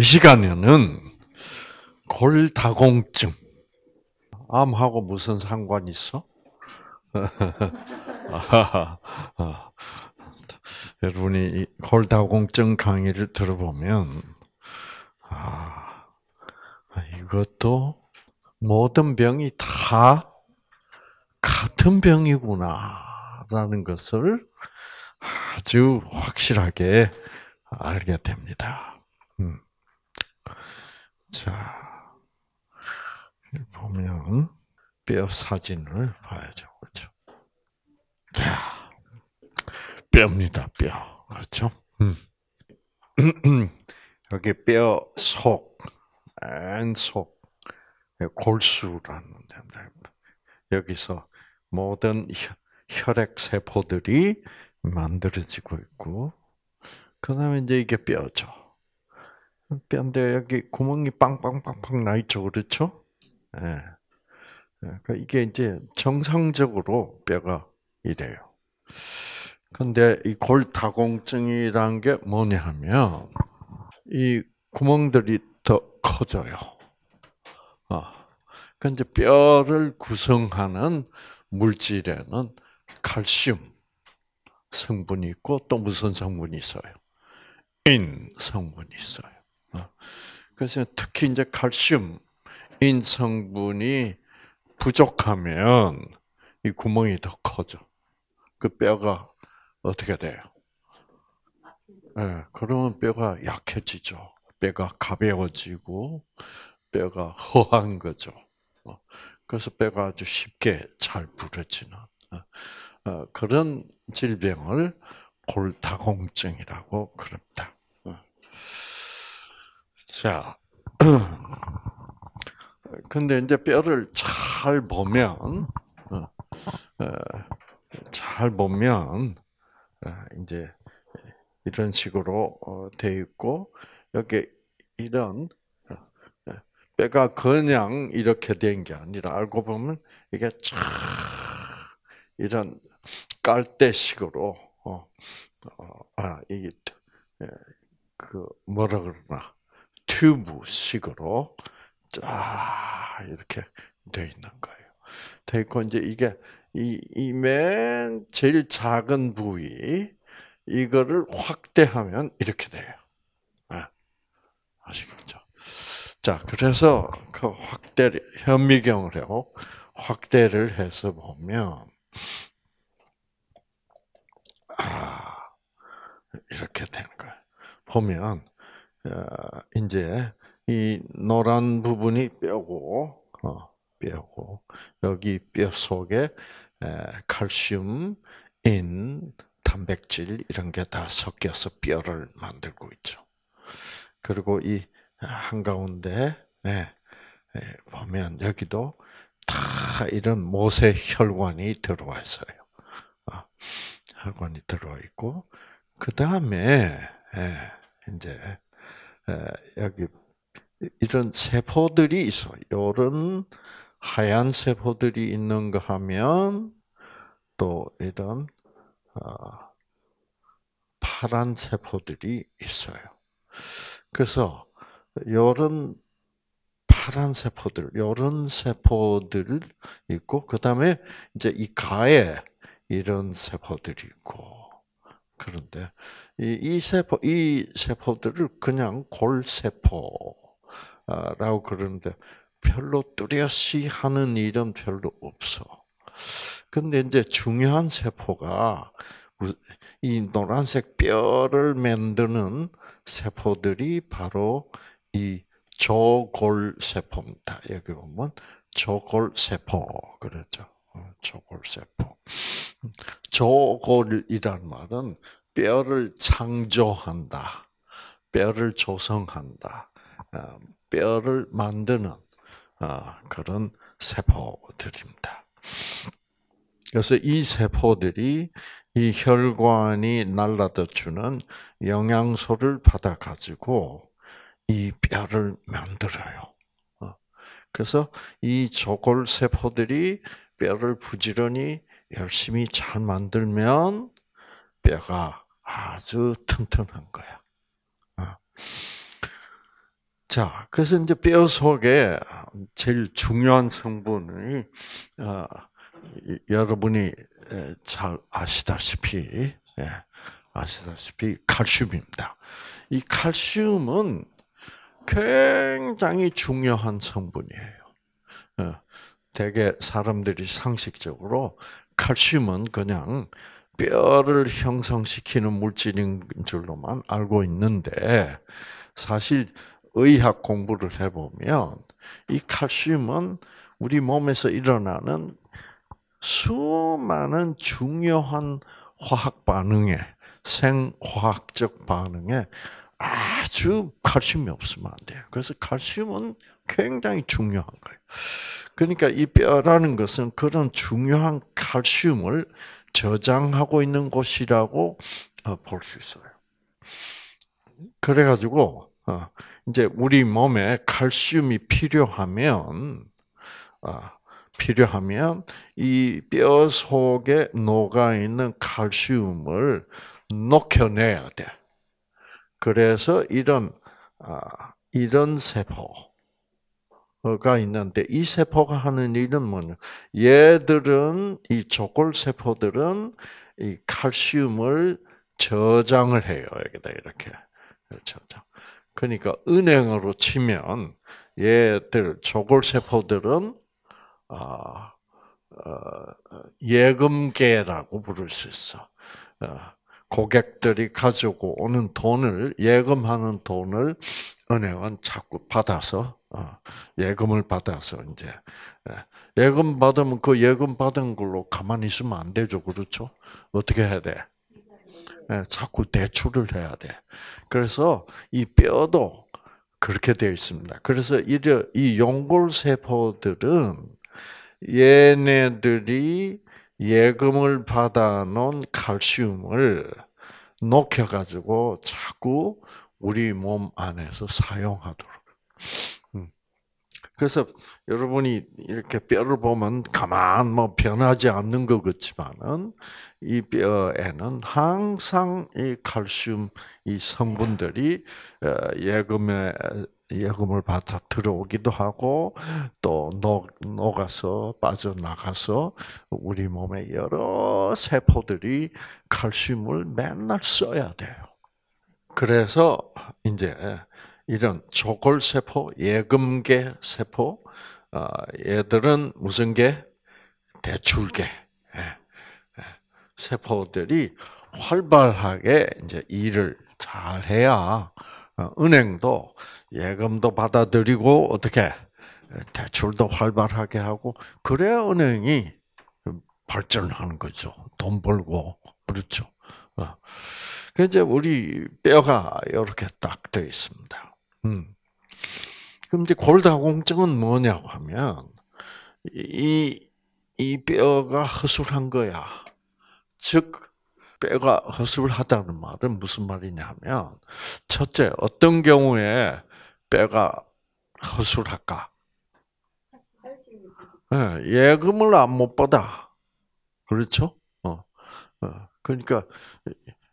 이 시간에는 골다공증. 암하고 무슨 상관 있어? 여러분이 골다공증 강의를 들어보면, 아, 이것도 모든 병이 다 같은 병이구나라는 것을 아주 확실하게 알게 됩니다. 자, 보면 뼈 사진을 봐야죠. 그렇죠? 야, 뼈입니다. 뼈. 그렇죠? 음. 여기 뼈 속, 안속, 골수라는 데입니다. 여기서 모든 혈액 세포들이 만들어지고 있고, 그 다음에 이제 이게 뼈죠. 뼈인데 여기 구멍이 빵빵빵빵 나 있죠, 그렇죠? 예. 그 이게 이제 정상적으로 뼈가 이래요. 근데 이 골다공증이란 게 뭐냐 하면 이 구멍들이 더 커져요. 아. 그 이제 뼈를 구성하는 물질에는 칼슘 성분이 있고 또 무슨 성분이 있어요? 인 성분이 있어요. 어. 그래서 특히 이제 칼슘 인 성분이 부족하면 이 구멍이 더 커져. 그 뼈가 어떻게 돼요? 예, 네, 그러면 뼈가 약해지죠. 뼈가 가벼워지고 뼈가 허한 거죠. 어. 그래서 뼈가 아주 쉽게 잘 부러지는 어. 그런 질병을 골다공증이라고 그럽다. 자, 근데 이제 뼈를 잘 보면, 어, 어, 잘 보면, 어, 이제 이런 식으로 되어 있고, 여기 이런 뼈가 그냥 이렇게 된 게 아니라 알고 보면 이게 참 이런 깔대식으로 어, 어, 아, 이게 그 뭐라 그러나 큐브식으로 쫙 이렇게 돼 있는 거예요. 되 그러니까 있고 이제 이게 이맨 제일 작은 부위 이거를 확대하면 이렇게 돼요. 아, 아시겠죠? 자, 그래서 그 확대 현미경을 해요. 확대를 해서 보면 아, 이렇게 되는 거예요. 보면 어, 이제 이 노란 부분이 뼈고 어, 뼈고 여기 뼈 속에 칼슘, 인, 단백질 이런 게 다 섞여서 뼈를 만들고 있죠. 그리고 이 한가운데 보면 여기도 다 이런 모세 혈관이 들어와 있어요. 어, 혈관이 들어와 있고 그 다음에 이제 예, 여기 이런 세포들이 있어. 요런 하얀 세포들이 있는 거 하면 또 이런 어, 파란 세포들이 있어요. 그래서 요런 파란 세포들, 요런 세포들 있고 그다음에 이제 이 가에 이런 세포들이 있고 그런데 이 세포, 이 세포들을 그냥 골세포라고 그러는데 별로 뚜렷이 하는 일은 별로 없어. 근데 이제 중요한 세포가 이 노란색 뼈를 만드는 세포들이 바로 이 조골세포입니다. 여기 보면 조골세포 그랬죠. 어, 조골세포. 조골이란 말은 뼈를 창조한다. 뼈를 조성한다. 어, 뼈를 만드는 어, 그런 세포들입니다. 그래서 이 세포들이 이 혈관이 날라다 주는 영양소를 받아 가지고 이 뼈를 만들어요. 어, 그래서 이 조골 세포들이 뼈를 부지런히 열심히 잘 만들면 뼈가 아주 튼튼한 거야. 어. 자, 그래서 이제 뼈 속에 제일 중요한 성분을 어, 여러분이 잘 아시다시피 예, 아시다시피 칼슘입니다. 이 칼슘은 굉장히 중요한 성분이에요. 어, 대개 사람들이 상식적으로 칼슘은 그냥 뼈를 형성시키는 물질인 줄로만 알고 있는데 사실 의학 공부를 해보면 이 칼슘은 우리 몸에서 일어나는 수많은 중요한 화학 반응에 생화학적 반응에 아주 칼슘이 없으면 안 돼요. 그래서 칼슘은 굉장히 중요한 거예요. 그러니까 이 뼈라는 것은 그런 중요한 칼슘을 저장하고 있는 곳이라고 어, 볼수 있어요. 그래가지고 어, 이제 우리 몸에 칼슘이 필요하면 어, 필요하면 이 뼈 속에 녹아 있는 칼슘을 녹여내야 돼. 그래서 이런 아, 이런 세포, 가 있는데 이 세포가 하는 일은 뭐냐? 얘들은 이 조골 세포들은 이 칼슘을 저장을 해요. 여기다 이렇게 저장. 그러니까 은행으로 치면 얘들 조골 세포들은 아, 어, 예금계라고 부를 수 있어. 어, 고객들이 가지고 오는 돈을 예금하는 돈을 은행은 자꾸 받아서 어, 예금을 받아서 이제 예, 예금 받으면 그 예금 받은 걸로 가만히 있으면 안 되죠, 그렇죠? 어떻게 해야 돼? 예, 자꾸 대출을 해야 돼. 그래서 이 뼈도 그렇게 되어 있습니다. 그래서 이 연골 세포들은 얘네들이 예금을 받아놓은 칼슘을 녹여가지고 자꾸 우리 몸 안에서 사용하도록. 그래서 여러분이 이렇게 뼈를 보면 가만 뭐 변하지 않는 것 같지만은 이 뼈에는 항상 이 칼슘 이 성분들이 어, 예금에 예금을 받아 들어오기도 하고 또 녹아서 녹 빠져나가서 우리 몸에 여러 세포들이 칼슘을 맨날 써야 돼요. 그래서 이제 이런 조골세포, 예금계 세포, 어, 얘들은 무슨 게? 대출계. 예, 예. 세포들이 활발하게 이제 일을 잘 해야 어, 은행도 예금도 받아들이고 어떻게 예, 대출도 활발하게 하고 그래야 은행이 발전하는 거죠. 돈 벌고 그렇죠. 어. 그래 이제 우리 뼈가 이렇게 딱 되어 있습니다. 음. 그럼 이제 골다공증은 뭐냐고 하면 이, 이 뼈가 허술한 거야. 즉 뼈가 허술하다는 말은 무슨 말이냐면 첫째 어떤 경우에 뼈가 허술할까? 예, 예금을 안 못 받아. 그렇죠? 어. 어. 그러니까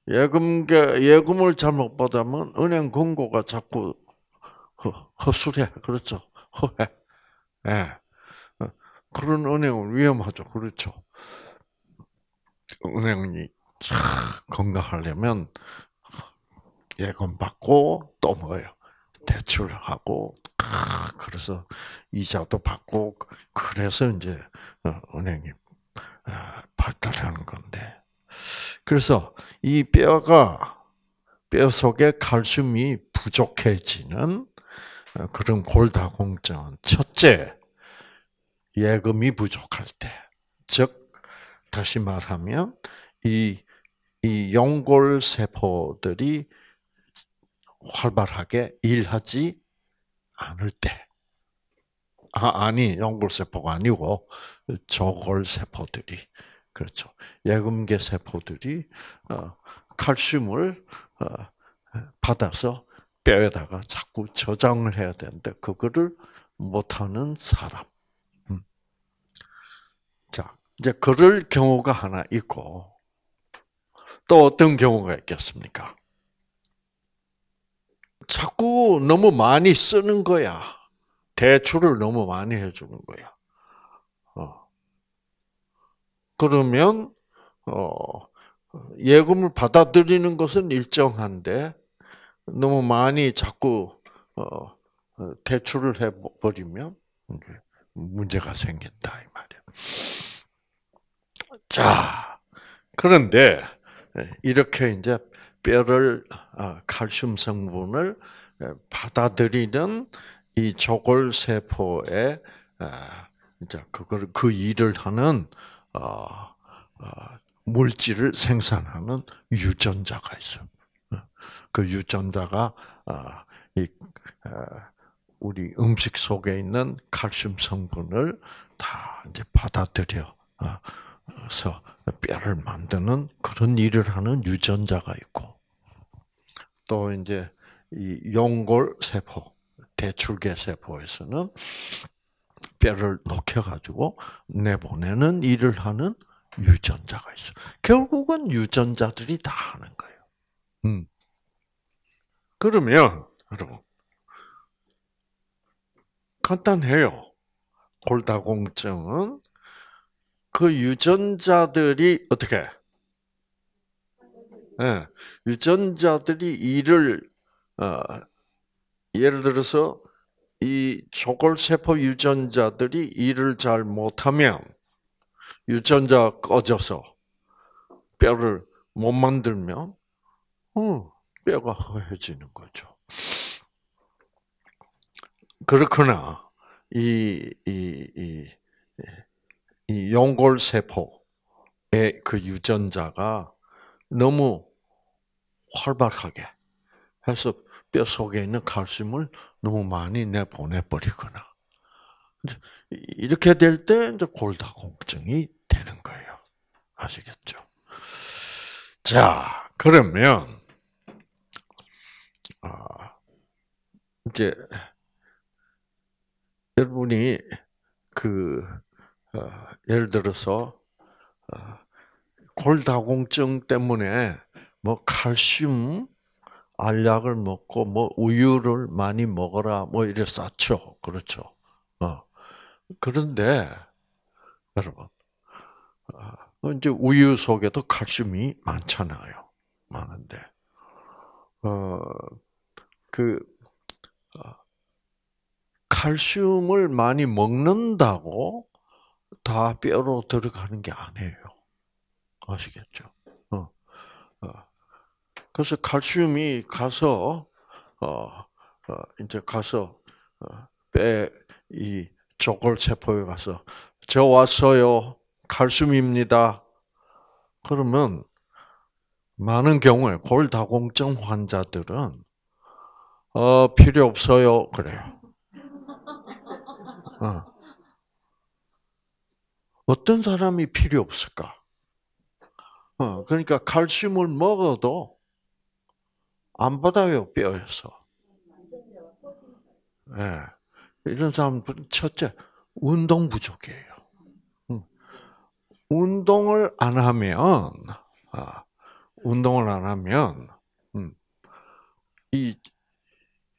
예금 예금을 잘 못 받으면 은행 권고가 자꾸 그, 허술해. 그렇죠. 허해. 예. 어, 그런 은행은 위험하죠. 그렇죠. 은행이 참 건강하려면 예금 받고 또 뭐예요? 대출하고 그래서 이자도 받고 그래서 이제 어, 은행이 아, 발달하는 건데 그래서 이 뼈가 뼈 속에 칼슘이 부족해지는 어, 그런 골다공증은 첫째, 예금이 부족할 때. 즉, 다시 말하면, 이, 이 용골세포들이 활발하게 일하지 않을 때. 아, 아니, 연골세포가 아니고, 저골세포들이. 그렇죠. 예금계 세포들이, 어, 칼슘을, 어, 받아서 뼈에다가 자꾸 저장을 해야 되는데 그거를 못하는 사람. 음. 자, 이제 그럴 경우가 하나 있고 또 어떤 경우가 있겠습니까? 자꾸 너무 많이 쓰는 거야. 대출을 너무 많이 해주는 거야. 어. 그러면 어, 예금을 받아들이는 것은 일정한데 너무 많이 자꾸 어, 어 대출을 해 버리면 문제가 생긴다 이 말이야. 자, 그런데 예, 이렇게 이제 뼈를 아, 칼슘 성분을 예, 받아들이는 이 조골 세포의 아, 이제 그걸 그 일을 하는 어, 어, 물질을 생산하는 유전자가 있어요. 그 유전자가 어, 이 어, 우리 음식 속에 있는 칼슘 성분을 다 이제 받아들여서 어, 뼈를 만드는 그런 일을 하는 유전자가 있고 또 이제 이 용골 세포 대출계 세포에서는 뼈를 녹여가지고 내보내는 일을 하는 유전자가 있어. 결국은 유전자들이 다 하는 거예요. 음. 그러면 여러분 간단해요. 골다공증은 그 유전자들이 어떻게? 네. 유전자들이 일을 어, 예를 들어서 이 조골세포 유전자들이 일을 잘 못하면 유전자 꺼져서 뼈를 못 만들면 어, 뼈가 허해지는 거죠. 그렇구나. 이, 이, 이, 이 용골세포의 그 유전자가 너무 활발하게 해서 뼈 속에 있는 칼슘을 너무 많이 내보내버리거나. 이렇게 될때 골다공증이 되는 거예요. 아시겠죠? 자, 그러면 아. 이제 여러분이 그 어, 예를 들어서 어, 골다공증 때문에 뭐 칼슘 알약을 먹고 뭐 우유를 많이 먹어라 뭐 이래 쌓죠 그렇죠 어 그런데 여러분 어, 이제 우유 속에도 칼슘이 많잖아요 많은데 어그 어, 칼슘을 많이 먹는다고 다 뼈로 들어가는 게 아니에요. 아시겠죠? 어. 어. 그래서 칼슘이 가서 어, 어 이제 가서 어, 뼈이 저골 세포에 가서 저 왔어요. 칼슘입니다. 그러면 많은 경우에 골다공증 환자들은 어, 필요 없어요. 그래요. 어. 어떤 사람이 필요 없을까? 어, 그러니까 칼슘을 먹어도 안 받아요, 뼈에서. 예. 네. 이런 사람은 첫째, 운동 부족이에요. 음. 운동을 안 하면, 아, 운동을 안 하면, 음, 이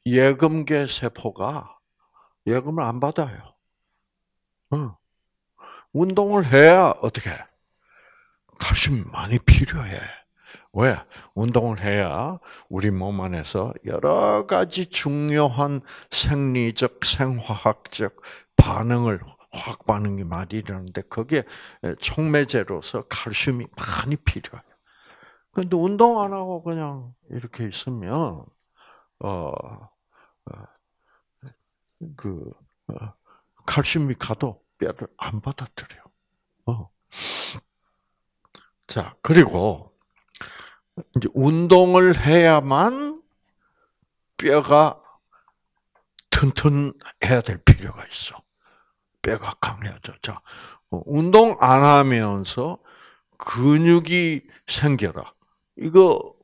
예금계 세포가 예금을 안 받아요. 응. 운동을 해야 어떻게? 칼슘 많이 필요해. 왜? 운동을 해야 우리 몸 안에서 여러 가지 중요한 생리적, 생화학적 반응을 화 반응이 많이 일어나는데 거기 촉매제로서 칼슘이 많이 필요해요. 근데 운동 안 하고 그냥 이렇게 있으면 어그 어, 칼슘이 가도 뼈를 안 받아들여. 어. 자 그리고 이제 운동을 해야만 뼈가 튼튼해야 될 필요가 있어. 뼈가 강해져. 자 어, 운동 안 하면서 근육이 생겨라. 이거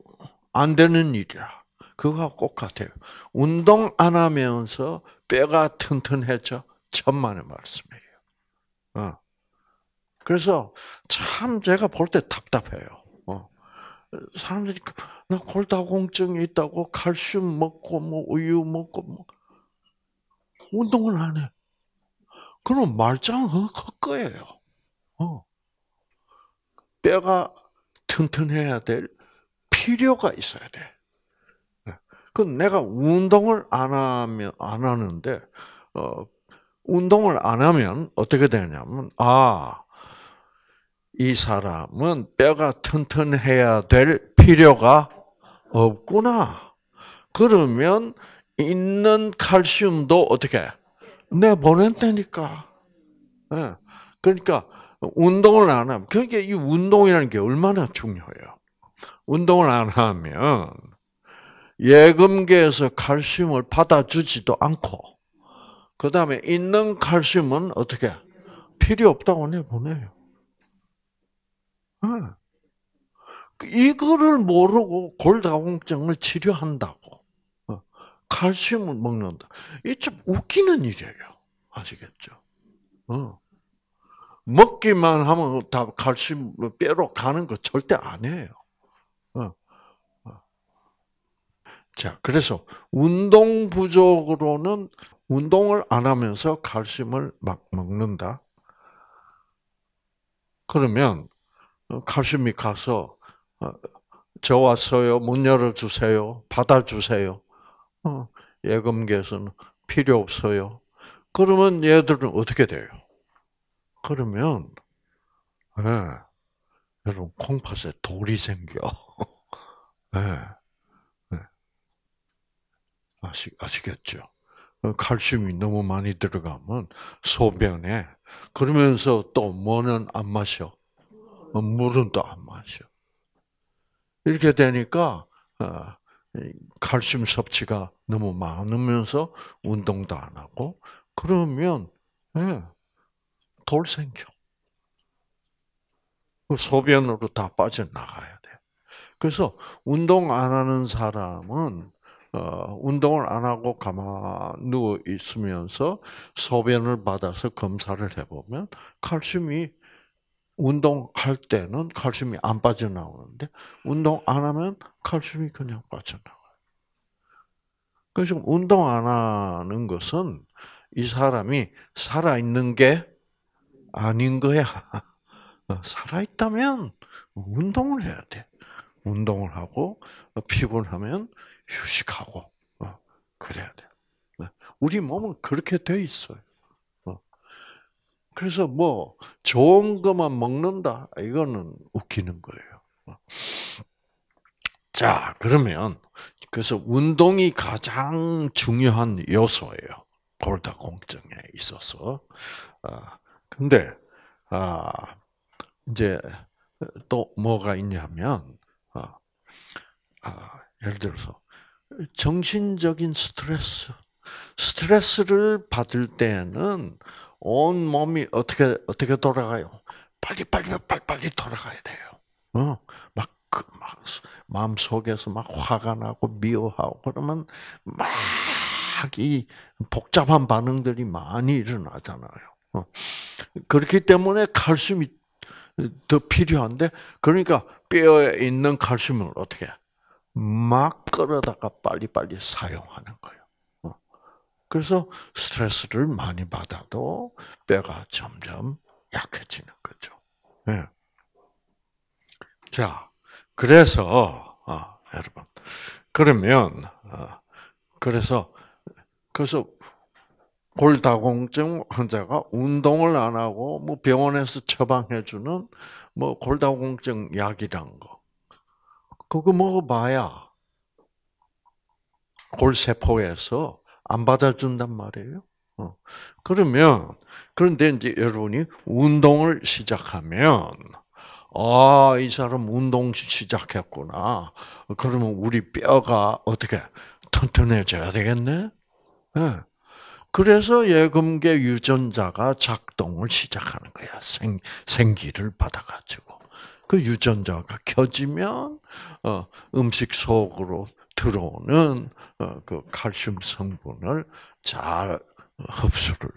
안 되는 일이야. 그거하고 똑같아요. 운동 안 하면서 뼈가 튼튼해져? 천만의 말씀이에요. 어. 그래서 참 제가 볼 때 답답해요. 어. 사람들이 그, 나 골다공증이 있다고 칼슘 먹고 뭐 우유 먹고 뭐 운동을 안 해. 그럼 말짱 헛 거예요. 어. 뼈가 튼튼해야 될 필요가 있어야 돼. 그 내가 운동을 안 하면 안 하는데 어, 운동을 안 하면 어떻게 되냐면 아. 이 사람은 뼈가 튼튼해야 될 필요가 없구나. 그러면 있는 칼슘도 어떻게 내 보낸다니까. 예. 그러니까 운동을 안 하면 그러니까 이 운동이라는 게 얼마나 중요해요. 운동을 안 하면 예금계에서 칼슘을 받아주지도 않고 그 다음에 있는 칼슘은 어떻게 필요 없다고 내보내요. 예. 그 이거를 모르고 골다공증을 치료한다고 어, 칼슘을 먹는다. 이참 웃기는 일이에요. 아시겠죠? 어. 먹기만 하면 다 칼슘 뼈로 가는 거 절대 아니요 자, 그래서 운동 부족으로는 운동을 안 하면서 칼슘을 막 먹는다. 그러면 어, 칼슘이 가서 어, 저 왔어요. 문 열어 주세요. 받아 주세요. 어, 예금계에서는 필요 없어요. 그러면 얘들은 어떻게 돼요? 그러면 예, 여러분 콩팥에 돌이 생겨. 예. 아시, 아시겠죠? 어, 칼슘이 너무 많이 들어가면 소변에 그러면서 또 뭐는 안 마셔? 어, 물은 또 안 마셔. 이렇게 되니까 어, 칼슘 섭취가 너무 많으면서 운동도 안 하고 그러면 돌 예, 생겨. 그 소변으로 다 빠져나가야 돼. 그래서 운동 안 하는 사람은 어, 운동을 안 하고 가만 누워 있으면서 소변을 받아서 검사를 해보면 칼슘이 운동할 때는 칼슘이 안 빠져나오는데 운동 안 하면 칼슘이 그냥 빠져나와요. 그래서 운동 안 하는 것은 이 사람이 살아있는 게 아닌 거야. 살아있다면 운동을 해야 돼. 운동을 하고 피곤하면 휴식하고 어, 그래야 돼요. 네. 우리 몸은 그렇게 돼 있어요. 어. 그래서 뭐 좋은 것만 먹는다 이거는 웃기는 거예요. 어. 자 그러면 그래서 운동이 가장 중요한 요소예요. 골다공증에 있어서. 아, 근데 아 이제 또 뭐가 있냐면 아, 아 예를 들어서 정신적인 스트레스, 스트레스를 받을 때는 온 몸이 어떻게 어떻게 돌아가요? 빨리 빨리 빨리 빨리 돌아가야 돼요. 어, 막, 그, 막 마음 속에서 막 화가 나고 미워하고 그러면 막이 복잡한 반응들이 많이 일어나잖아요. 어. 그렇기 때문에 칼슘이 더 필요한데 그러니까 뼈에 있는 칼슘을 어떻게 막 끌어다가 빨리빨리 사용하는 거예요. 어. 그래서 스트레스를 많이 받아도 뼈가 점점 약해지는 거죠. 네. 자, 그래서 아, 여러분 그러면 아, 그래서 그래서 골다공증 환자가 운동을 안 하고 뭐 병원에서 처방해주는 뭐 골다공증 약이란 거 그거 먹어봐야 골세포에서 안 받아준단 말이에요. 어. 그러면 그런데 이제 여러분이 운동을 시작하면 아, 이 사람 운동 시작했구나. 그러면 우리 뼈가 어떻게 튼튼해져야 되겠네? 네. 그래서 예금계 유전자가 작동을 시작하는 거야. 생, 생기를 받아가지고. 그 유전자가 켜지면 어, 음식 속으로 들어오는 어, 그 칼슘 성분을 잘 흡수를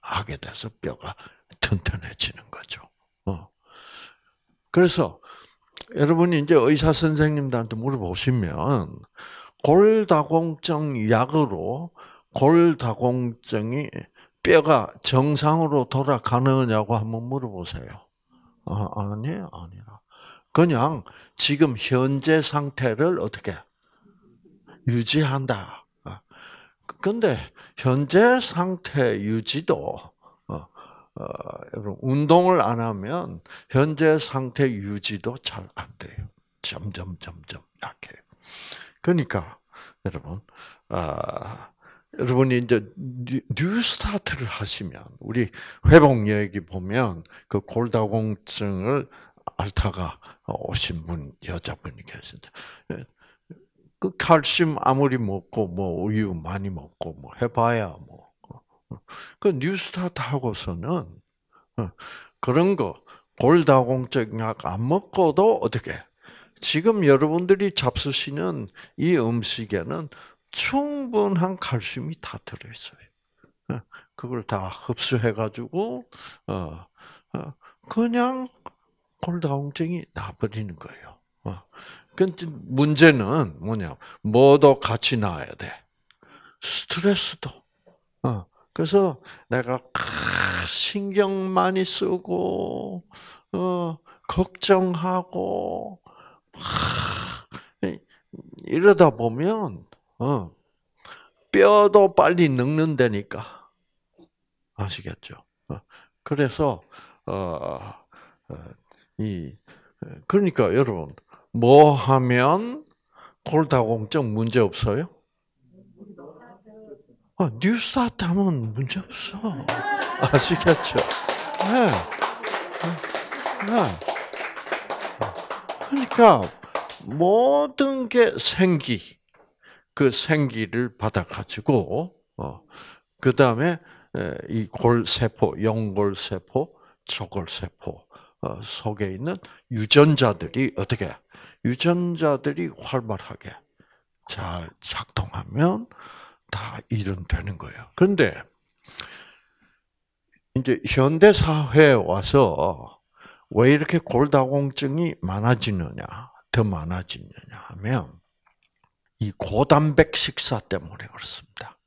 하게 돼서 뼈가 튼튼해지는 거죠. 어. 그래서 여러분이 이제 의사 선생님들한테 물어보시면 골다공증 약으로 골다공증이 뼈가 정상으로 돌아가느냐고 한번 물어보세요. 아, 아니, 아니라. 그냥 지금 현재 상태를 어떻게 유지한다. 어, 근데 현재 상태 유지도 어, 여러분 운동을 안 하면 현재 상태 유지도 잘 안 돼요. 점점 점점 약해. 그러니까 여러분 아, 여러분이 이제 뉴 스타트를 하시면 우리 회복 얘기 보면 그 골다공증을 앓다가 오신 분 여자분이 계신데 예, 그 칼슘 아무리 먹고 뭐 우유 많이 먹고 뭐 해봐야 뭐그 어, 어. 뉴스타트 하고서는 어, 그런 거 골다공증 약 안 먹고도 어떻게 지금 여러분들이 잡수시는 이 음식에는 충분한 칼슘이 다 들어있어요. 어, 그걸 다 흡수해가지고, 어, 어, 그냥 골다공증이 나버리는 거예요. 어. 근데 문제는 뭐냐, 뭐도 같이 나야 돼. 스트레스도. 어. 그래서 내가 신경 많이 쓰고, 어, 걱정하고, 이러다 보면 어. 뼈도 빨리 늙는다니까. 아시겠죠? 어. 그래서, 어, 그러니까 여러분, 뭐 하면 골다공증 문제 없어요? 아, 뉴스타트 하면 문제 없어. 아시겠죠? 네. 네. 네. 그러니까 모든 게 생기, 그 생기를 받아가지고 어, 그 다음에 이 골세포, 연골세포, 초골세포 어, 속에 있는 유전자들이 어떻게 유전자들이 활발하게 잘 작동하면 다 일은 되는 거예요. 그데 이제 현대 사회에 와서 왜 이렇게 골다공증이 많아지느냐, 더 많아지느냐 하면 이 고단백 식사 때문에 그렇습니다.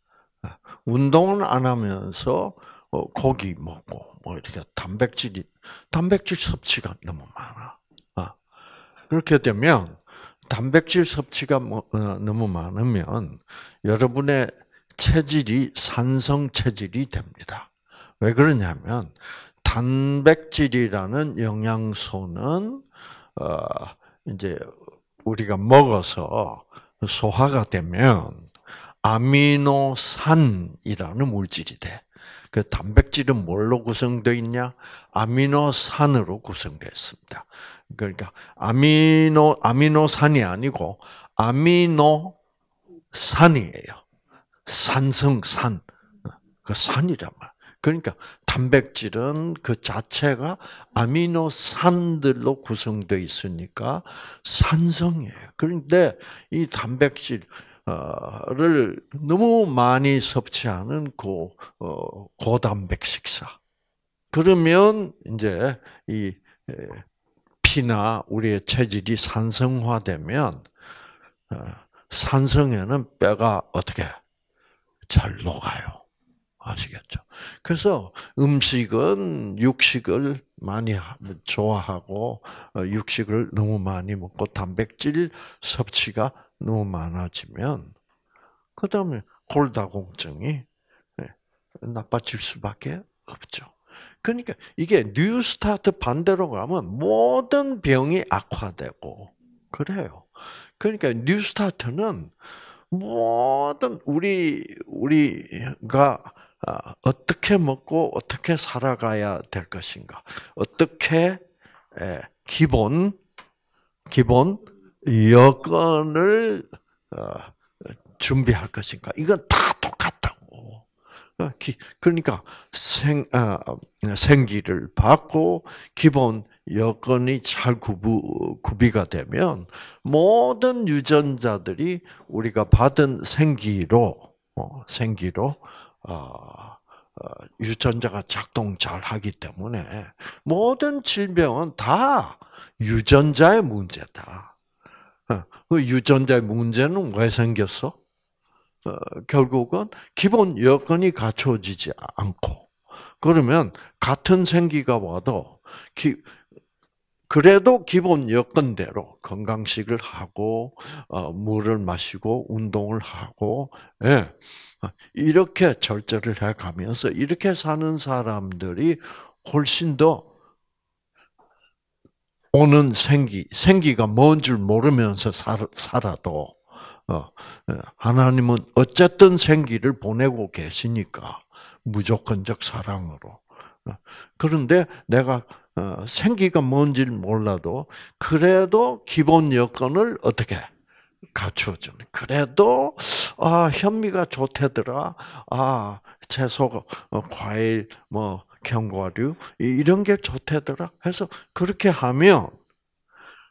어, 운동을 안 하면서 어, 고기 먹고 뭐 이렇게 단백질이 단백질 섭취가 너무 많아. 어, 그렇게 되면 단백질 섭취가 뭐, 너무 많으면 여러분의 체질이 산성 체질이 됩니다. 왜 그러냐면 단백질이라는 영양소는 이제 우리가 먹어서 소화가 되면 아미노산이라는 물질이 돼. 그 단백질은 뭘로 구성되어 있냐? 아미노산으로 구성되어 있습니다. 그러니까 아미노 아미노산이 아니고 아미노산이에요. 산성산. 어, 그 산이란 말. 그러니까 단백질은 그 자체가 아미노산들로 구성되어 있으니까 산성이에요. 그런데 이 단백질 을 너무 많이 섭취하는 고 어, 고단백 식사. 그러면 이제 이 피나 우리의 체질이 산성화되면 어, 산성에는 뼈가 어떻게 잘 녹아요. 아시겠죠? 그래서 음식은 육식을 많이 좋아하고 어, 육식을 너무 많이 먹고 단백질 섭취가 너무 많아지면 그다음에 골다공증이 예, 나빠질 수밖에 없죠. 그러니까 이게 뉴스타트 반대로 가면 모든 병이 악화되고 그래요. 그러니까 뉴스타트는 모든 우리 우리가 아, 어떻게 먹고 어떻게 살아가야 될 것인가? 어떻게 예, 기본 기본 여건을 어, 준비할 것인가? 이건 다 똑같다고. 어, 그러니까 생 아, 생기를 받고 기본 여건이 잘 구부, 구비가 되면 모든 유전자들이 우리가 받은 생기로 어, 생기로 어, 어, 유전자가 작동 잘 하기 때문에 모든 질병은 다 유전자의 문제다. 어, 그 유전자의 문제는 왜 생겼어? 결국은 기본 여건이 갖춰지지 않고 그러면 같은 생기가 와도 기, 그래도 기본 여건대로 건강식을 하고 어, 물을 마시고 운동을 하고 예. 어, 이렇게 절제를 해가면서 이렇게 사는 사람들이 훨씬 더 오는 생기 생기가 뭔 줄 모르면서 살아도 어, 하나님은 어쨌든 생기를 보내고 계시니까 무조건적 사랑으로 어, 그런데 내가 어, 생기가 뭔지 몰라도 그래도 기본 여건을 어떻게 갖추어주는. 그래도 아 현미가 좋대더라. 아 채소, 어, 과일, 뭐 견과류 이런 게 좋대더라. 해서 그렇게 하면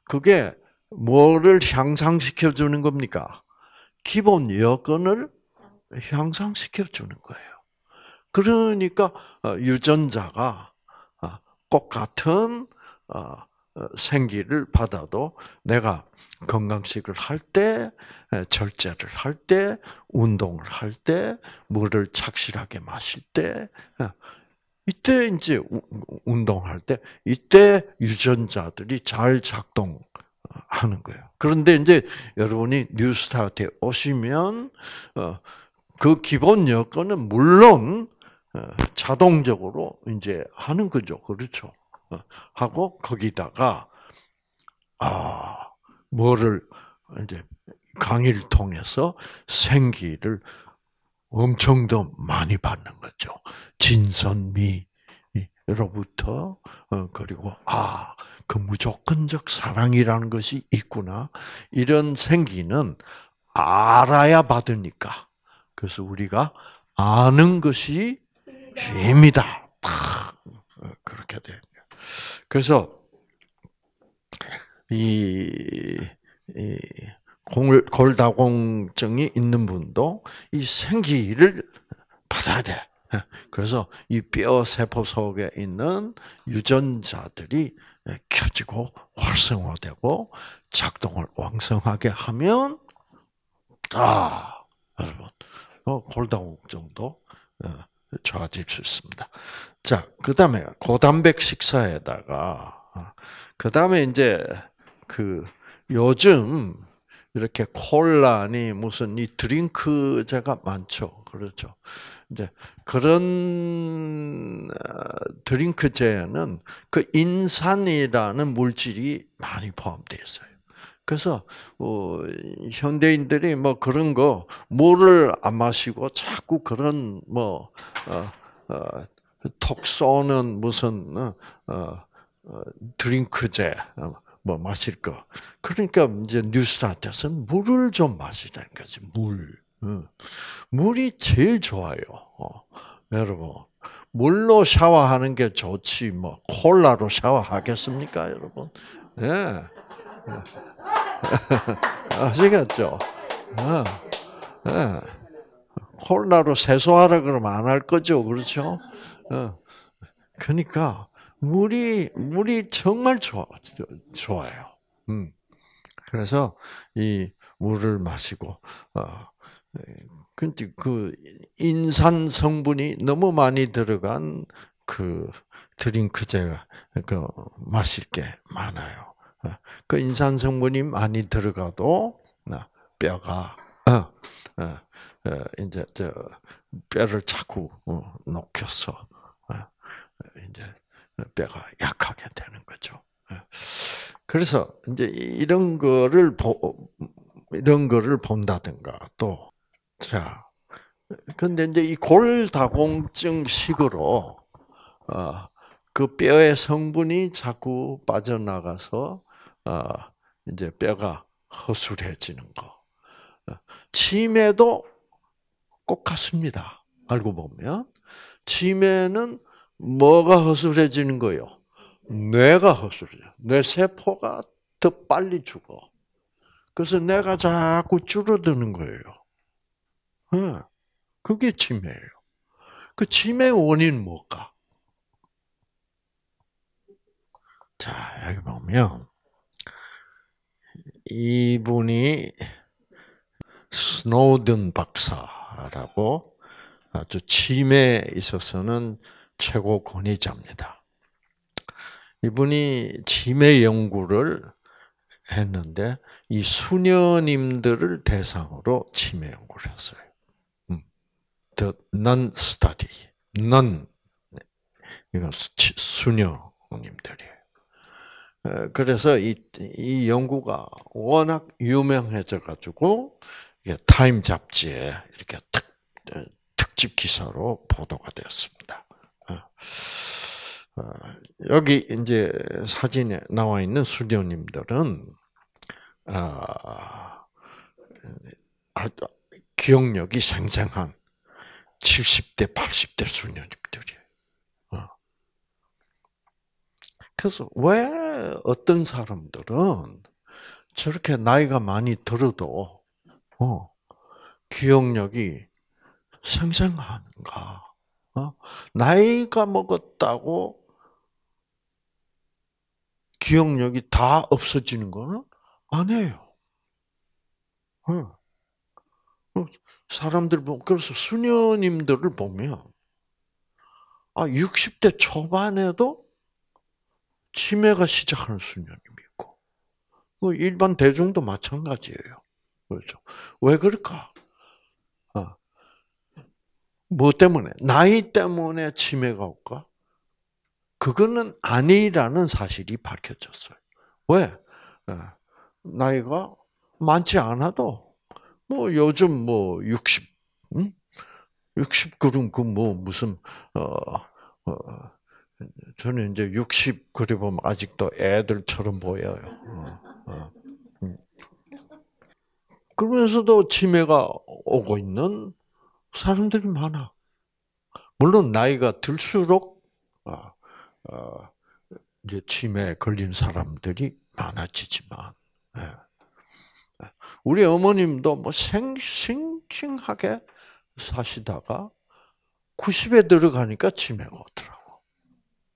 그게 뭐를 향상시켜 주는 겁니까? 기본 여건을 향상시켜 주는 거예요. 그러니까 어, 유전자가 꼭 어, 같은 어, 생기를 받아도 내가 건강식을 할 때, 절제를 할 때, 운동을 할 때, 물을 착실하게 마실 때, 이때 이제 운동할 때, 이때 유전자들이 잘 작동 하는 거예요. 그런데 이제 여러분이 뉴스타트에 오시면 그 기본 여건은 물론 어, 자동적으로 이제 하는 거죠. 그렇죠. 어, 하고 거기다가 아 뭐를 이제 강의를 통해서 생기를 엄청 더 많이 받는 거죠. 진선미로부터 어, 그리고 아그 무조건적 사랑이라는 것이 있구나 이런 생기는 알아야 받으니까 그래서 우리가 아는 것이 힘이다. 그렇게 돼. 그래서 이, 이 골, 골다공증이 있는 분도 이 생기를 받아야 돼. 그래서 이 뼈 세포 속에 있는 유전자들이 켜지고 활성화되고 작동을 왕성하게 하면 아 여러분 어, 골다공증도 어, 좋아질 수 있습니다. 자, 그 다음에 고단백 식사에다가, 어, 그 다음에 이제 그 요즘 이렇게 콜라니 무슨 이 드링크제가 많죠. 그렇죠. 이제 그런 어, 드링크제는 그 인산이라는 물질이 많이 포함되어 있어요. 그래서 어, 현대인들이 뭐 그런 거 물을 안 마시고 자꾸 그런 뭐 어, 어, 톡 쏘는 무슨 어, 어, 어 드링크제 어, 뭐 마실 거 그러니까 이제 뉴스타트에서는 물을 좀 마시는 자 거지 물 어. 물이 제일 좋아요 어. 여러분 물로 샤워하는 게 좋지 뭐 콜라로 샤워하겠습니까 여러분 예. 아, 아시겠죠? 아, 예. 콜라로 세수하라 그러면 안 할 거죠, 그렇죠? 어. 그러니까 물이 물이 정말 좋아, 좋아요. 음. 그래서 이 물을 마시고 어, 근데 그 인산 성분이 너무 많이 들어간 그 드링크제가 그 마실 게 많아요. 그 인산 성분이 많이 들어가도 아, 뼈가 어, 어, 어, 이제 저 뼈를 자꾸 녹여서 이제 뼈가 약하게 되는 거죠. 그래서 이제 이런 거를 보, 이런 거를 본다든가 또 자. 근데 이제 이 골다공증식으로 그 뼈의 성분이 자꾸 빠져나가서 아, 이제 뼈가 허술해지는 거. 어, 치매도 꼭 같습니다. 알고 보면 치매는 뭐가 허술해지는 거요? 뇌가 허술해져. 뇌 세포가 더 빨리 죽어. 그래서 뇌가 자꾸 줄어드는 거예요. 예. 그게 치매예요. 그 치매 원인 뭘까? 자, 여기 보면 이분이 스노든 박사라고 아주 침에 있어서는 최고 권위자입니다. 이분이 침해 연구를 했는데 이 수녀님들을 대상으로 침해 연구를 했어요. 음. t non study, 네. non 이건 수녀님들이에요. 어, 그래서 이, 이 연구가 워낙 유명해져 가지고 타임 잡지에 이렇게 특, 어, 특집 기사로 보도가 되었습니다. 어, 여기 이제 사진에 나와 있는 수녀님들은 아, 기억력이 생생한 70대, 80대 수녀님들이에요. 그래서 왜 어떤 사람들은 저렇게 나이가 많이 들어도 어, 기억력이 생생한가? 어? 나이가 먹었다고 기억력이 다 없어지는 거는 아니에요. 어. 어 사람들 보면 그래서 수녀님들을 보면 아 60대 초반에도 치매가 시작하는 수년이고 있 그 일반 대중도 마찬가지예요. 그렇죠. 왜 그럴까? 아, 뭐 때문에? 나이 때문에 치매가 올까? 그거는 아니라는 사실이 밝혀졌어요. 왜? 아, 나이가 많지 않아도, 뭐, 요즘 뭐, 60, 응? 60 그럼 그 뭐, 무슨, 어, 어, 저는 이제 60 그리 보면 아직도 애들처럼 보여요. 어, 어. 음. 그러면서도 치매가 오고 있는 사람들이 많아. 물론 나이가 들수록 어, 이제 치매에 걸린 사람들이 많아지지만 예. 우리 어머님도 뭐 생생하게 사시다가 90에 들어가니까 치매가 오더라.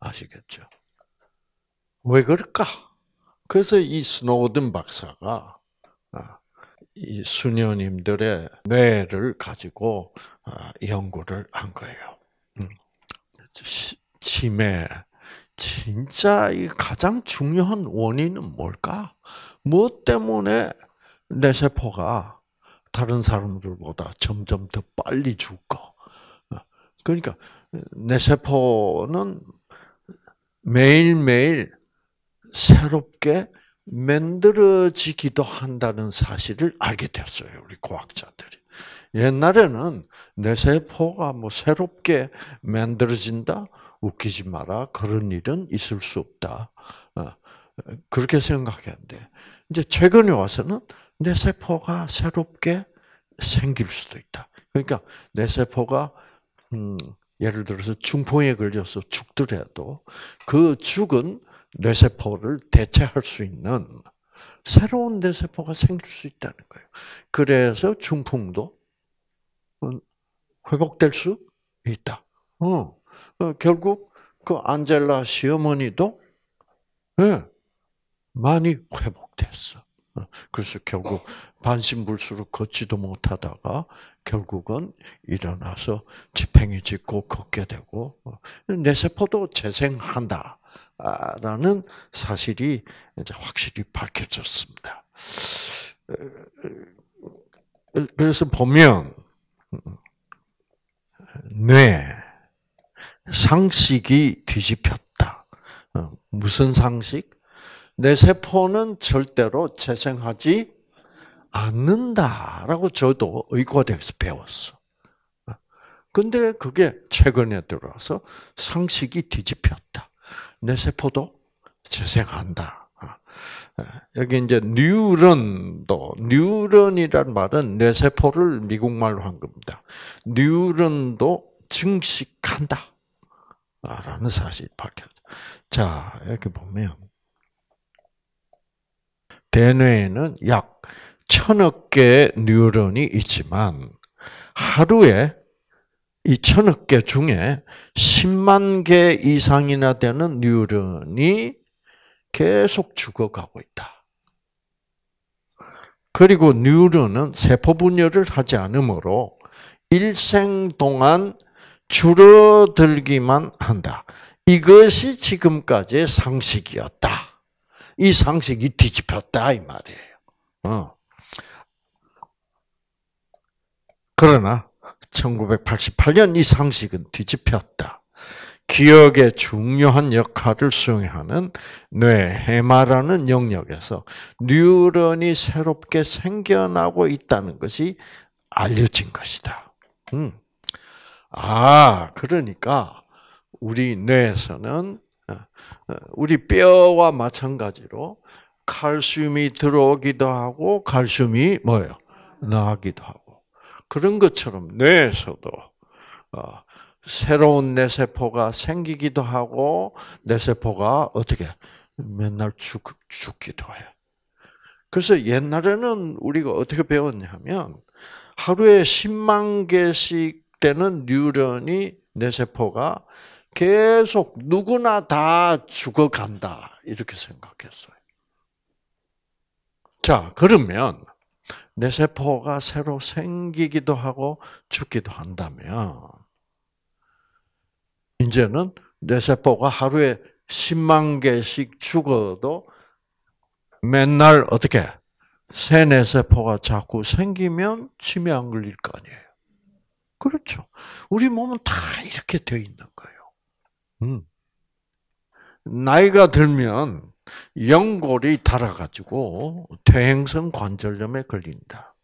아시겠죠? 왜 그럴까? 그래서 이 스노든 박사가 아, 이 수녀님들의 뇌를 가지고 아, 연구를 한 거예요. 음. 치매 진짜 이 가장 중요한 원인은 뭘까? 무엇 때문에 내 세포가 다른 사람들보다 점점 더 빨리 죽고 아, 그러니까 내 세포는 매일매일 새롭게 만들어지기도 한다는 사실을 알게 되었어요 우리 과학자들이. 옛날에는 내 세포가 뭐 새롭게 만들어진다? 웃기지 마라. 그런 일은 있을 수 없다. 어, 그렇게 생각했는데, 이제 최근에 와서는 내 세포가 새롭게 생길 수도 있다. 그러니까 내 세포가, 음, 예를 들어서 중풍에 걸려서 죽더라도 그 죽은 뇌세포를 대체할 수 있는 새로운 뇌세포가 생길 수 있다는 거예요. 그래서 중풍도 음, 회복될 수 있다. 어, 어. 결국 그 안젤라 시어머니도 네, 많이 회복됐어. 어, 그래서 결국 반신불수로 걷지도 못하다가 결국은 일어나서 집행이짓고 걷게 되고 내 어, 세포도 재생한다라는 사실이 이제 확실히 밝혀졌습니다. 그래서 보면 뇌 상식이 뒤집혔다. 어, 무슨 상식? 내 세포는 절대로 재생하지 않는다라고 저도 의과대에서 배웠어. 근데 그게 최근에 들어서 상식이 뒤집혔다. 내 세포도 재생한다. 아, 여기 이제 뉴런도 뉴런이란 말은 뇌세포를 미국말로 한 겁니다. 뉴런도 증식한다라는 사실이 밝혀져. 자 여기 보면 대뇌에는 약 천억 개의 뉴런이 있지만 하루에 이 천억 개 중에 10만 개 이상이나 되는 뉴런이 계속 죽어가고 있다. 그리고 뉴런은 세포 분열을 하지 않으므로 일생 동안 줄어들기만 한다. 이것이 지금까지의 상식이었다. 이 상식이 뒤집혔다 이 말이에요. 어. 그러나 1988년 이 상식은 뒤집혔다. 기억의 중요한 역할을 수행하는 뇌 해마라는 영역에서 뉴런이 새롭게 생겨나고 있다는 것이 알려진 것이다. 음. 아, 그러니까 우리 뇌에서는 어, 어, 우리 뼈와 마찬가지로 칼슘이 들어오기도 하고 칼슘이 뭐예요? 나기도 하고 그런 것처럼 뇌에서도 어, 새로운 뇌세포가 생기기도 하고 뇌세포가 어떻게 맨날 죽, 죽기도 해. 그래서 옛날에는 우리가 어떻게 배웠냐면 하루에 10만 개씩 되는 뉴런이 뇌세포가 계속 누구나 다 죽어간다 이렇게 생각했어요. 자 그러면 내 세포가 새로 생기기도 하고 죽기도 한다면 이제는 내 세포가 하루에 10만 개씩 죽어도 맨날 어떻게 새뇌 세포가 자꾸 생기면 치매 안 걸릴 거 아니에요. 그렇죠. 우리 몸은 다 이렇게 되어 있는 거예요. 음. 나이가 들면 연골이 닳아가지고 퇴행성 관절염에 걸린다.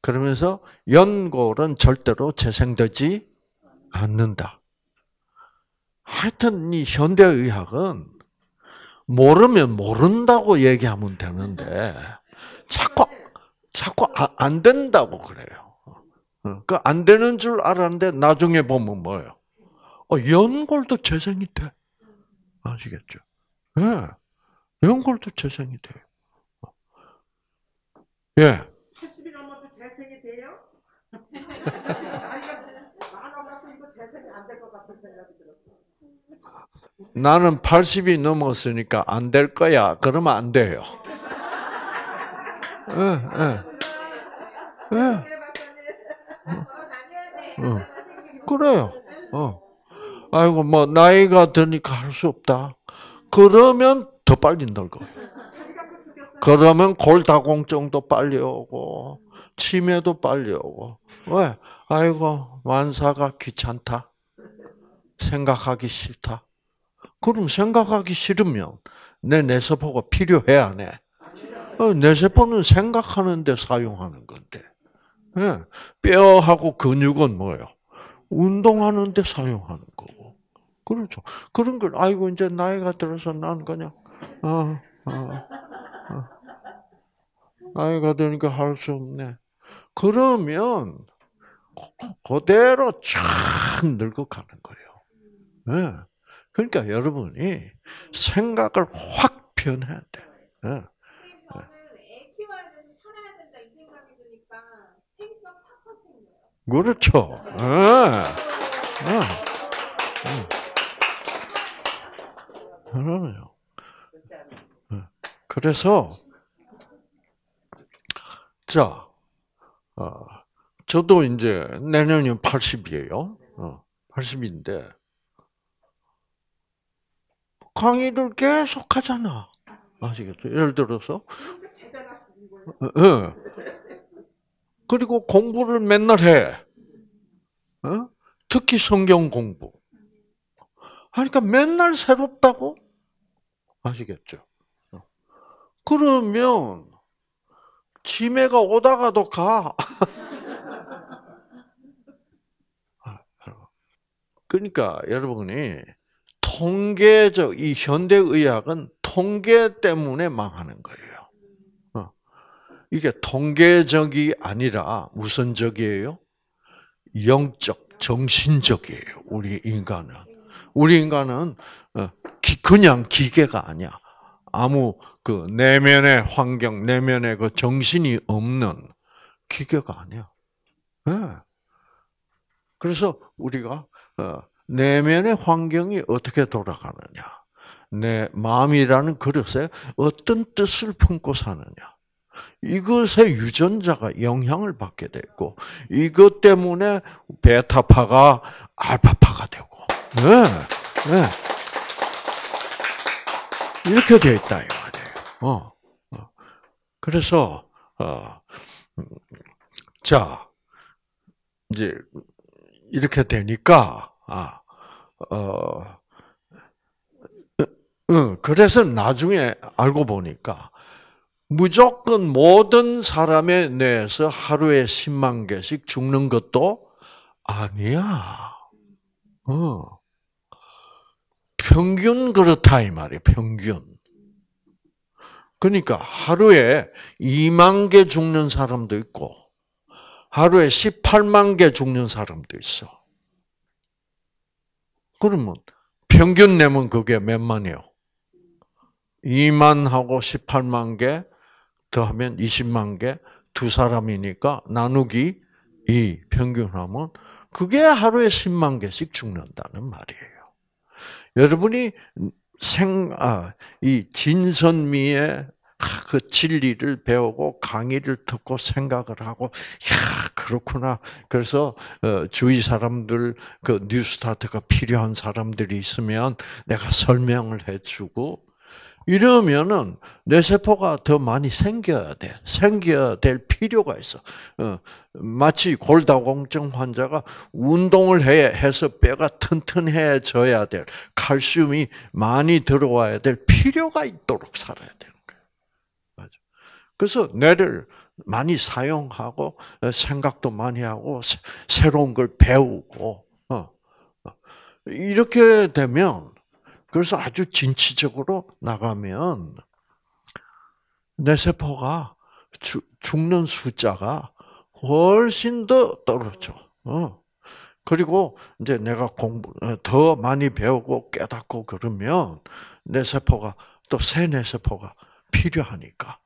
그러면서 연골은 절대로 재생되지 않는다. 하여튼 이 현대의학은 모르면 모른다고 얘기하면 되는데 자꾸 자꾸 아, 안 된다고 그래요. 어, 그안 되는 줄 알았는데 나중에 보면 뭐예요? 어, 연골도 재생이 돼. 아시겠죠? 예. 연골도 재생이 돼요. 예. 80이 넘 재생이 돼요? 나는 80이 넘었으니까 안 될 거야. 그러면 안 돼요. 예, 예. 예. 어. 그래요. 어. 아이고, 뭐, 나이가 드니까 할 수 없다. 그러면 더 빨리 늙어 그러면 골다공증도 빨리 오고 치매도 빨리 오고 왜? 아이고 만사가 귀찮다. 생각하기 싫다. 그럼 생각하기 싫으면 내 뇌세포가 필요해 안 해? 어, 뇌세포는 생각하는데 사용하는 건데 예. 뼈하고 근육은 뭐예요? 운동하는데 사용하는 거. 그렇죠. 그런 걸, 아이고, 이제 나이가 들어서 난 그냥, 어, 어, 어. 나이가 되니까 할 수 없네. 그러면, 그대로 쫙 늙어가는 거예요. 네. 그러니까 여러분이 생각을 확 변해야 돼. 네. 그렇죠. 네. 그러네요. 네. 그래서 자, 어, 저도 이제 내년이면 80이에요. 어, 80인데 강의를 계속 하잖아. 아시겠죠? 예를 들어서 어, 어, 그리고 공부를 맨날 해. 어? 특히 성경 공부. 그러니까 맨날 새롭다고? 아시겠죠? 그러면 치매가 오다가도 가. 아, 그러니까 여러분이 통계적 이 현대 의학은 통계 때문에 망하는 거예요. 어. 이게 통계적이 아니라 무슨 적이에요? 영적, 정신적이에요. 우리 인간은. 우리 인간은 어, 그냥 기계가 아니야. 아무 그 내면의 환경, 내면의 그 정신이 없는 기계가 아니야. 예. 그래서 우리가 어, 내면의 환경이 어떻게 돌아가느냐, 내 마음이라는 그릇에 어떤 뜻을 품고 사느냐, 이것의 유전자가 영향을 받게 되고, 이것 때문에 베타파가 알파파가 되고. 네, 네. 이렇게 되어 있다 이 말이에요. 어, 어, 그래서 어, 자 이제 이렇게 되니까 아, 어, 응, 그래서 나중에 알고 보니까 무조건 모든 사람의 뇌에서 하루에 10만 개씩 죽는 것도 아니야. 어. 평균 그렇다 이 말이에요. 평균. 그러니까 하루에 2만 개 죽는 사람도 있고 하루에 18만 개 죽는 사람도 있어. 그러면 평균 내면 그게 몇만이요? 2만하고 18만 개 더하면 20만 개 두 사람이니까 나누기 2 평균하면 그게 하루에 10만 개씩 죽는다는 말이에요. 여러분이 생, 아, 이 진선미의 그 진리를 배우고 강의를 듣고 생각을 하고, 야, 그렇구나. 그래서 어, 주위 사람들, 그 뉴스타트가 필요한 사람들이 있으면 내가 설명을 해주고, 이러면은 뇌 세포가 더 많이 생겨야 돼. 생겨야 될 필요가 있어. 어, 마치 골다공증 환자가 운동을 해 해서 뼈가 튼튼해져야 될 칼슘이 많이 들어와야 될 필요가 있도록 살아야 되는 거예요. 맞아. 그래서 뇌를 많이 사용하고 어, 생각도 많이 하고 새로운 새걸 배우고 어, 어. 이렇게 되면 그래서 아주 진취적으로 나가면 내 세포가 죽는 숫자가 훨씬 더 떨어져. 어. 그리고 이제 내가 공부 어, 더 많이 배우고 깨닫고 그러면 내 세포가 또 새 내 세포가 필요하니까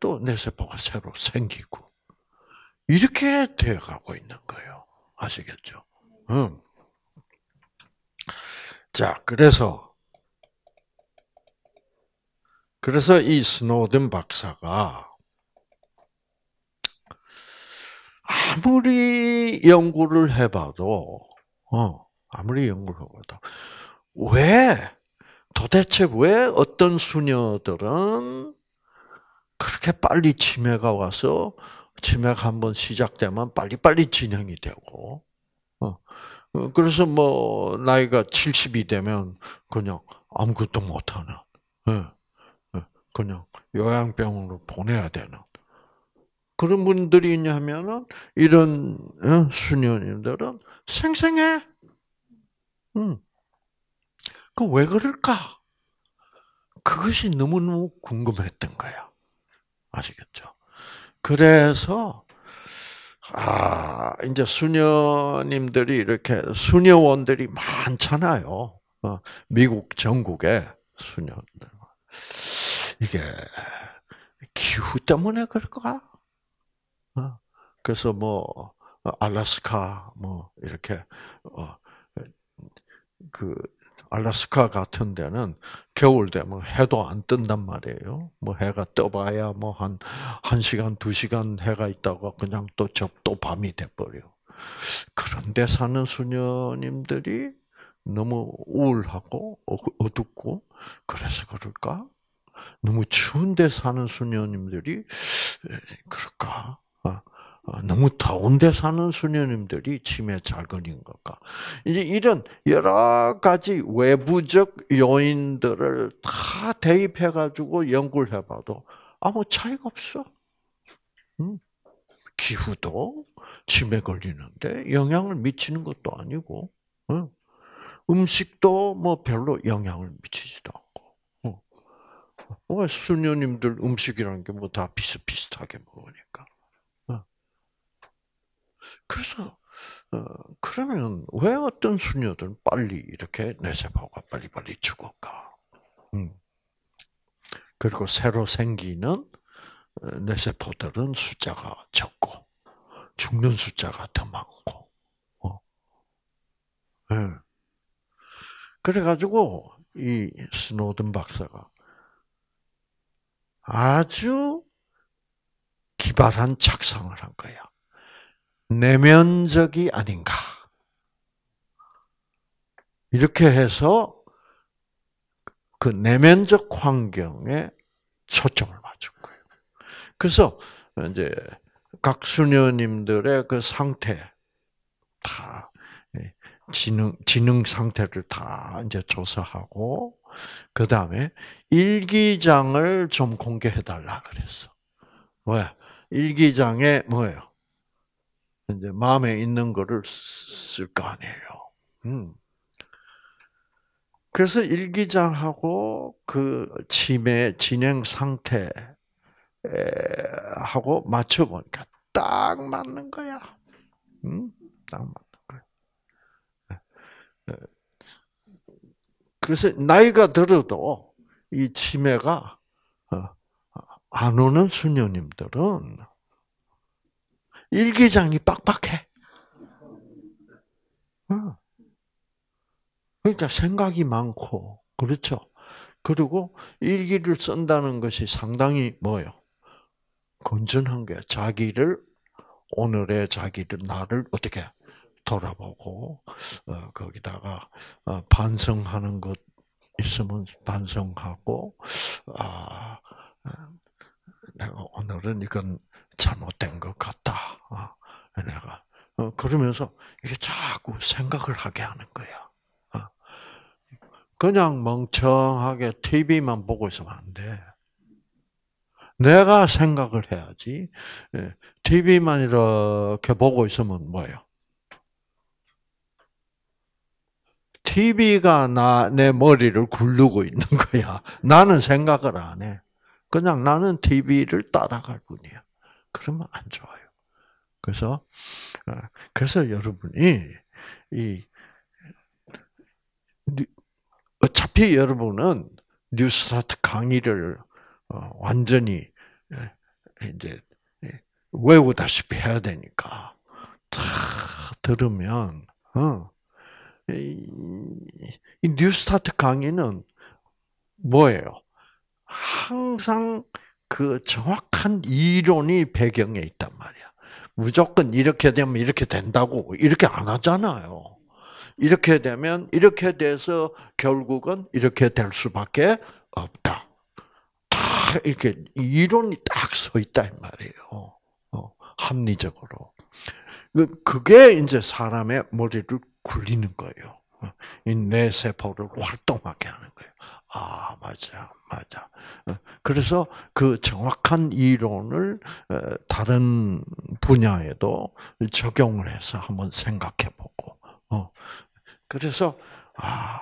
또 내 세포가 새로 생기고 이렇게 되어가고 있는 거예요. 아시겠죠? 음. 자, 그래서 그래서 이 스노든 박사가 아무리 연구를 해봐도, 어, 아무리 연구를 해봐도, 왜, 도대체 왜 어떤 수녀들은 그렇게 빨리 치매가 와서 치매가 한번 시작되면 빨리빨리 진행이 되고, 어, 어 그래서 뭐, 나이가 70이 되면 그냥 아무것도 못하는, 예. 그냥 요양병원으로 보내야 되는 그런 분들이 있냐면은 이런 어, 수녀님들은 생생해. 음. 그 왜 그럴까? 그것이 너무너무 궁금했던 거야. 아시겠죠? 그래서 아, 이제 수녀님들이 이렇게 수녀원들이 많잖아요. 어, 미국 전국에 수녀들. 이게 기후 때문에 그럴까? 어? 그래서 뭐 어, 알래스카 뭐 이렇게 어, 그 알래스카 같은 데는 겨울 되면 뭐 해도 안 뜬단 말이에요. 뭐 해가 떠봐야 뭐 한, 한 시간, 두 시간 해가 있다가 그냥 또접또 밤이 돼버려. 그런데 사는 수녀님들이 너무 우울하고 어, 어둡고, 그래서 그럴까? 너무 추운데 사는 수녀님들이 그럴까? 아, 아, 너무 더운데 사는 수녀님들이 치매 잘 걸린 걸까? 이제 이런 여러 가지 외부적 요인들을 다 대입해 가지고 연구를 해봐도 아무 차이가 없어. 응? 음. 기후도 치매 걸리는데 영향을 미치는 것도 아니고, 응? 음식도 뭐 별로 영향을 미치지도 않고. 왜 수녀님들 음식이라는 게 뭐 다 비슷비슷하게 먹으니까. 어. 그래서 어, 그러면 왜 어떤 수녀들은 빨리 이렇게 내세포가 빨리빨리 죽을까? 음. 그리고 새로 생기는 어, 뇌세포들은 숫자가 적고 죽는 숫자가 더 많고. 어. 예. 그래가지고 이 스노든 박사가 아주 기발한 착상을 한 거야. 내면적이 아닌가. 이렇게 해서 그 내면적 환경에 초점을 맞춘 거예요. 그래서 이제 각 수녀님들의 그 상태 다 지능, 지능 상태를 다 이제 조사하고, 그 다음에 일기장을 좀 공개해달라 그랬어. 왜? 일기장에 뭐예요? 이제 마음에 있는 거를 쓸 거 아니에요. 음. 그래서 일기장하고 그 치매 진행 상태 하고 맞춰보니까 딱 맞는 거야. 음? 딱 맞. 그래서 나이가 들어도 이 치매가 어, 안 오는 수녀님들은 일기장이 빡빡해. 어. 그러니까 생각이 많고 그렇죠. 그리고 일기를 쓴다는 것이 상당히 뭐요? 건전한 게 자기를 오늘의 자기를 나를 어떻게 해? 돌아보고 어, 거기다가 어, 반성하는 것 있으면 반성하고 아 어, 내가 오늘은 이건 잘못된 것 같다. 아, 내가 어, 그러면서 이게 자꾸 생각을 하게 하는 거야. 아, 그냥 멍청하게 TV만 보고 있으면 안 돼. 내가 생각을 해야지. TV만 예, 이렇게 보고 있으면 뭐예요? TV가 나, 내 머리를 굴르고 있는 거야. 나는 생각을 안 해. 그냥 나는 TV를 따라갈 뿐이야. 그러면 안 좋아요. 그래서, 어, 그래서 여러분이, 이, 어차피 여러분은 뉴스타트 강의를 어, 완전히 이제 외우다시피 해야 되니까 다 들으면 어, 이 뉴스타트 강의는 뭐예요? 항상 그 정확한 이론이 배경에 있단 말이야. 무조건 이렇게 되면 이렇게 된다고 이렇게 안 하잖아요. 이렇게 되면 이렇게 돼서 결국은 이렇게 될 수밖에 없다. 다 이렇게 이론이 딱서 있다 이 말이에요. 어, 합리적으로. 그, 그게 이제 사람의 머리를 굴리는 거예요. 이뇌 세포를 활동하게 하는 거예요. 아, 맞아, 맞아. 그래서 그 정확한 이론을 어, 다른 분야에도 적용을 해서 한번 생각해 보고, 어. 그래서, 아,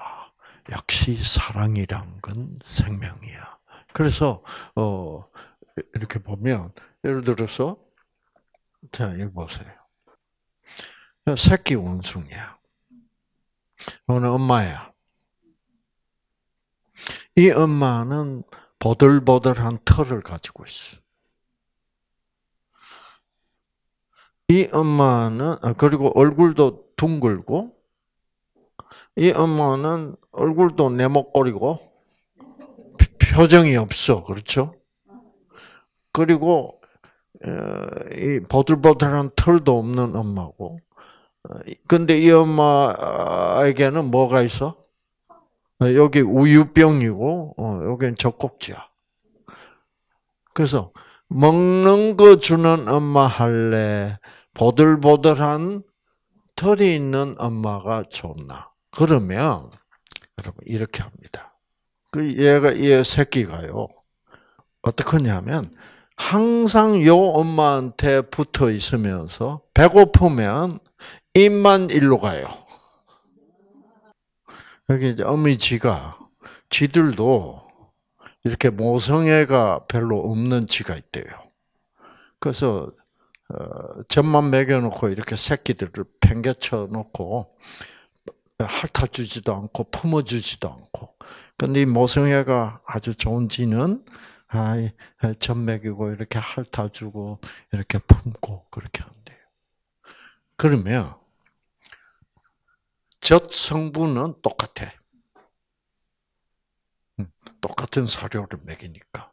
역시 사랑이란 건 생명이야. 그래서, 어, 이렇게 보면, 예를 들어서, 자, 여기 보세요. 새끼 원숭이야. 너는 엄마야. 이 엄마는 보들보들한 털을 가지고 있어. 이 엄마는 아, 그리고 얼굴도 둥글고 이 엄마는 얼굴도 네모꼬리고 표정이 없어 그렇죠? 그리고 어, 이 보들보들한 털도 없는 엄마고 근데 이 엄마에게는 뭐가 있어? 여기 우유병이고, 어, 여기는 젖꼭지야. 그래서, 먹는 거 주는 엄마 할래? 보들보들한 털이 있는 엄마가 좋나? 그러면, 여러분, 이렇게 합니다. 그 얘가, 얘 새끼가요, 어떻게 냐면 항상 요 엄마한테 붙어 있으면서, 배고프면, 입만 일로 가요. 여기 이제 어미지가 지들도 이렇게 모성애가 별로 없는 지가 있대요. 그래서 점만 어, 매겨놓고 이렇게 새끼들을 팽개쳐 놓고 핥아주지도 않고 품어주지도 않고. 근데 이 모성애가 아주 좋은 지는 아, 점 매기고 이렇게 핥아주고 이렇게 품고 그렇게 한대요. 그러면 젖 성분은 똑같아. 음, 똑같은 사료를 먹이니까.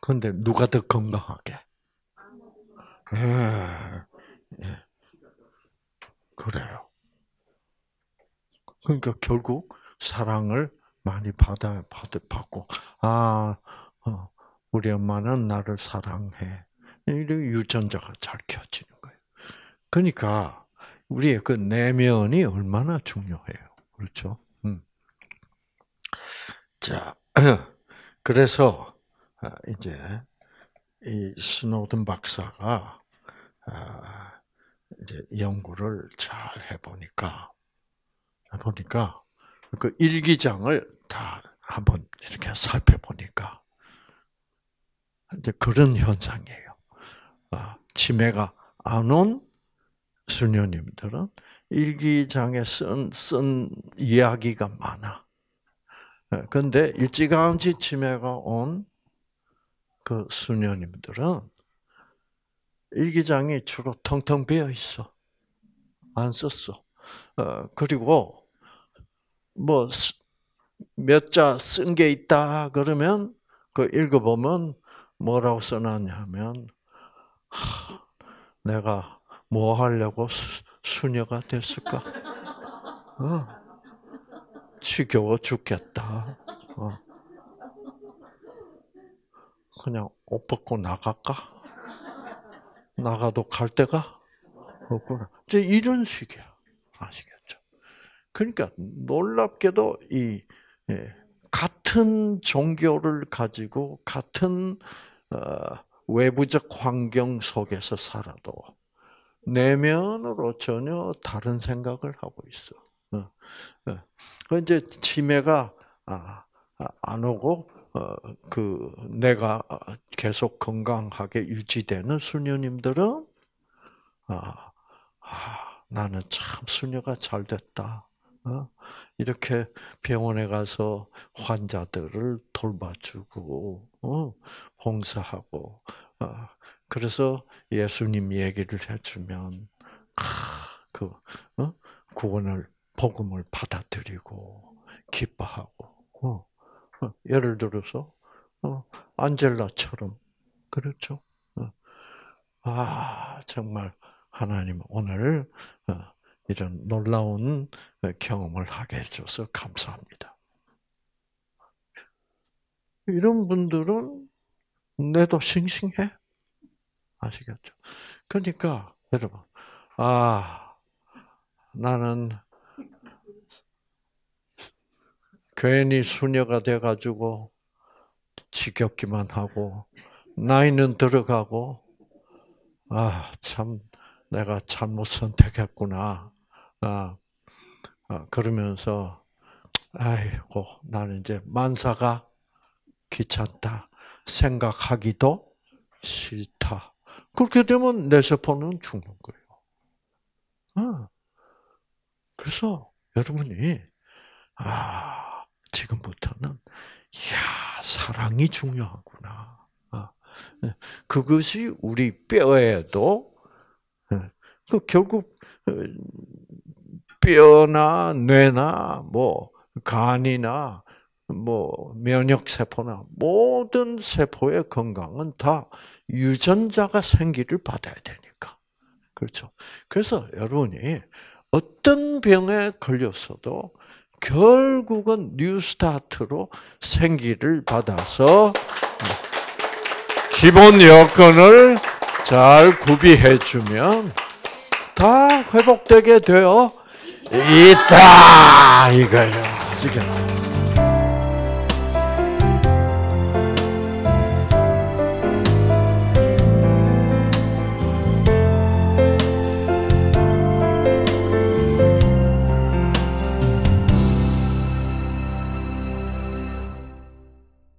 근데 누가 더 건강하게? 예, 예, 그래요. 그러니까 결국 사랑을 많이 받아 받 받고 아 어, 우리 엄마는 나를 사랑해. 이런 유전자가 잘 켜지는 거예요. 그러니까 우리의 그 내면이 얼마나 중요해요. 그렇죠? 음. 자, 그래서 아, 이제 이 스노든 박사가 아, 이제 연구를 잘 해보니까 보니까 그 일기장을 다 한번 이렇게 살펴보니까 이제 그런 현상이에요. 아, 치매가 안온 수녀님들은 일기장에 쓴, 쓴 이야기가 많아. 예, 근데 일찌감치 치매가 온 그 수녀님들은 일기장이 주로 텅텅 비어 있어. 안 썼어. 어, 그리고 뭐 몇 자 쓴 게 있다 그러면 그 읽어보면 뭐라고 써놨냐면 하, 내가 뭐 하려고 수, 수녀가 됐을까? 어. 지겨워 죽겠다. 어. 그냥 옷 벗고 나갈까? 나가도 갈 데가 없구나. 이제 이런 식이야. 아시겠죠? 그러니까 놀랍게도 이 예, 같은 종교를 가지고 같은 어, 외부적 환경 속에서 살아도 내면으로 전혀 다른 생각을 하고 있어. 어, 어. 그 이제 치매가 아, 아, 안 오고 어, 그 내가 계속 건강하게 유지되는 수녀님들은 아, 아 나는 참 수녀가 잘 됐다. 이렇게 병원에 가서 환자들을 돌봐주고 봉사하고 그래서 예수님 얘기를 해주면 그 어? 구원을 복음을 받아들이고 기뻐하고 어. 어. 예를 들어서 어? 안젤라처럼 그렇죠. 어? 아 정말 하나님 오늘 어, 이런 놀라운 경험을 하게 해줘서 감사합니다. 이런 분들은 내도 싱싱해. 아시겠죠? 그러니까 여러분, 아 나는 괜히 수녀가 돼가지고 지겹기만 하고 나이는 들어가고 아참 내가 잘못 선택했구나. 아, 아 그러면서 아이고 나는 이제 만사가 귀찮다 생각하기도 싫다. 그렇게 되면 내 세포는 죽는 거예요. 아, 그래서 여러분이 아 지금부터는 야 사랑이 중요하구나. 아, 그것이 우리 뼈에도 그 결국 어, 뼈나 뇌나 뭐 간이나 뭐 면역 세포나 모든 세포의 건강은 다 유전자가 생기를 받아야 되니까. 그렇죠. 그래서 여러분이 어떤 병에 걸렸어도 결국은 뉴스타트로 생기를 받아서 기본 여건을 잘 구비해 주면 다 회복되게 되어 있다 이거예요. 아시